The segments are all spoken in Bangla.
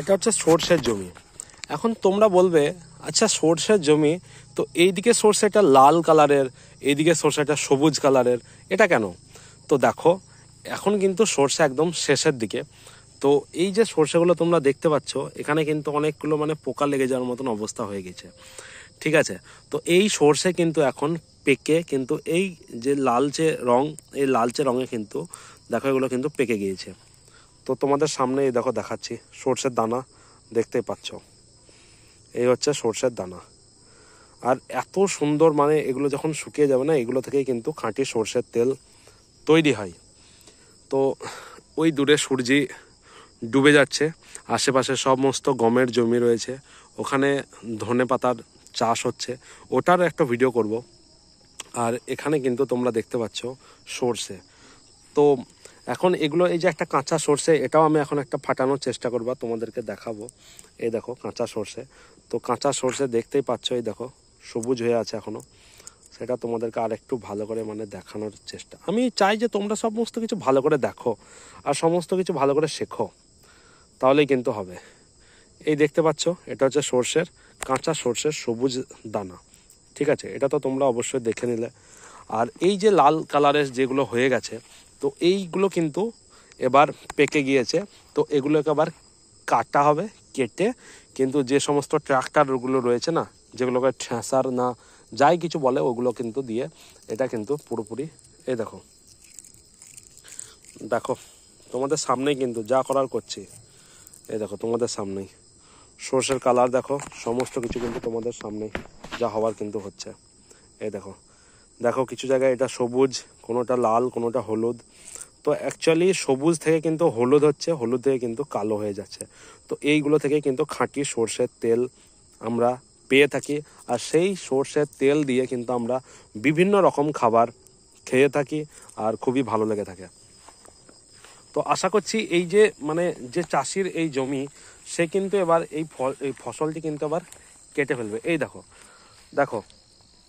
এটা হচ্ছে সর্ষের জমি এখন তোমরা বলবে আচ্ছা সর্ষের জমি তো এইদিকে সর্ষেটা লাল কালারের এইদিকে সর্ষেটা সবুজ কালারের এটা কেন তো দেখো এখন কিন্তু সর্ষে একদম শেষের দিকে তো এই যে সর্ষেগুলো তোমরা দেখতে পাচ্ছ এখানে কিন্তু অনেকগুলো মানে পোকা লেগে যাওয়ার মতন অবস্থা হয়ে গেছে ঠিক আছে তো এই সর্ষে কিন্তু এখন পেকে কিন্তু এই যে লালচে রং এই লালচে রঙে কিন্তু দেখো এগুলো কিন্তু পেকে গিয়েছে তো তোমাদের সামনে এই দেখো দেখাচ্ছি সর্ষের দানা দেখতেই পাচ্ছ এই হচ্ছে সর্ষের দানা আর এত সুন্দর মানে এগুলো যখন শুকিয়ে যাবে না এগুলো থেকেই কিন্তু খাঁটি সর্ষের তেল তৈরি হয় তো ওই দূরে সূর্যি ডুবে যাচ্ছে আশেপাশে সমস্ত গমের জমি রয়েছে ওখানে ধনে পাতার চাষ হচ্ছে ওটার একটা ভিডিও করব আর এখানে কিন্তু তোমরা দেখতে পাচ্ছ সর্ষে তো এখন এগুলো এই যে একটা কাঁচা সর্ষে এটাও আমি এখন একটা ফাটানোর চেষ্টা করবো তোমাদেরকে দেখাবো এই দেখো কাঁচা সর্ষে তো কাঁচা সর্ষে দেখতেই পাচ্ছ এই দেখো সবুজ হয়ে আছে এখনও সেটা তোমাদেরকে আর একটু ভালো করে মানে দেখানোর চেষ্টা আমি চাই যে তোমরা সমস্ত কিছু ভালো করে দেখো আর সমস্ত কিছু ভালো করে শেখো তাহলেই কিন্তু হবে এই দেখতে পাচ্ছ এটা হচ্ছে সর্ষের কাঁচা সর্ষের সবুজ দানা ঠিক আছে এটা তো তোমরা অবশ্যই দেখে নিলে আর এই যে লাল কালারের যেগুলো হয়ে গেছে তো এইগুলো কিন্তু এবার পেকে গিয়েছে তো এগুলোকে আবার কাটা হবে কেটে কিন্তু যে সমস্ত ট্রাক্টারগুলো রয়েছে না যেগুলোকে ঠেঁসার না যাই কিছু বলে ওগুলো কিন্তু দিয়ে এটা কিন্তু পুরোপুরি এই দেখো দেখো তোমাদের সামনেই কিন্তু যা করার করছি এই দেখো তোমাদের সামনেই সোর্সের কালার দেখো সমস্ত কিছু কিন্তু তোমাদের সামনেই যা হওয়ার কিন্তু হচ্ছে এই দেখো দেখো কিছু জায়গায় এটা সবুজ কোনোটা লাল কোনোটা হলুদ তো অ্যাকচুয়ালি সবুজ থেকে কিন্তু হলুদ হচ্ছে হলুদ থেকে কিন্তু কালো হয়ে যাচ্ছে তো এইগুলো থেকে কিন্তু খাঁটি সর্ষের তেল আমরা পেয়ে থাকি আর সেই সর্ষের তেল দিয়ে কিন্তু আমরা বিভিন্ন রকম খাবার খেয়ে থাকি আর খুবই ভালো লেগে থাকে তো আশা করছি এই যে মানে যে চাষির এই জমি সে কিন্তু এবার এই ফল এই ফসলটি কিন্তু আবার কেটে ফেলবে এই দেখো দেখো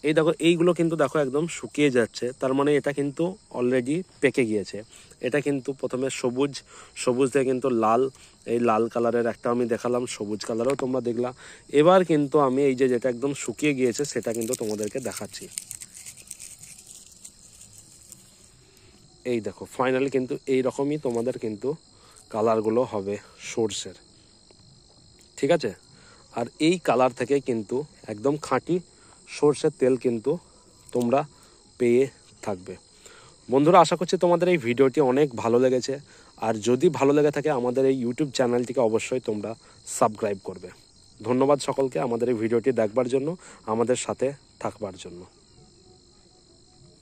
এই দেখো এইগুলো কিন্তু দেখো একদম শুকিয়ে যাচ্ছে তার মানে এটা কিন্তু অলরেডি পেকে গিয়েছে এটা কিন্তু প্রথমে সবুজ সবুজ থেকে কিন্তু লাল এই লাল কালারের একটা আমি দেখালাম সবুজ কালারও তোমরা দেখলা এবার কিন্তু আমি এই যে যেটা একদম শুকিয়ে গিয়েছে সেটা কিন্তু তোমাদেরকে দেখাচ্ছি এই দেখো ফাইনালি কিন্তু এই রকমই তোমাদের কিন্তু কালারগুলো হবে সর্ষের ঠিক আছে আর এই কালার থেকে কিন্তু একদম খাঁটি সর্ষের তেল কিন্তু তোমরা পেয়ে থাকবে বন্ধুরা আশা করছি তোমাদের এই ভিডিওটি অনেক ভালো লেগেছে আর যদি ভালো লেগে থাকে আমাদের এই ইউটিউব চ্যানেলটিকে অবশ্যই তোমরা সাবস্ক্রাইব করবে ধন্যবাদ সকলকে আমাদের এই ভিডিওটি দেখবার জন্য আমাদের সাথে থাকবার জন্য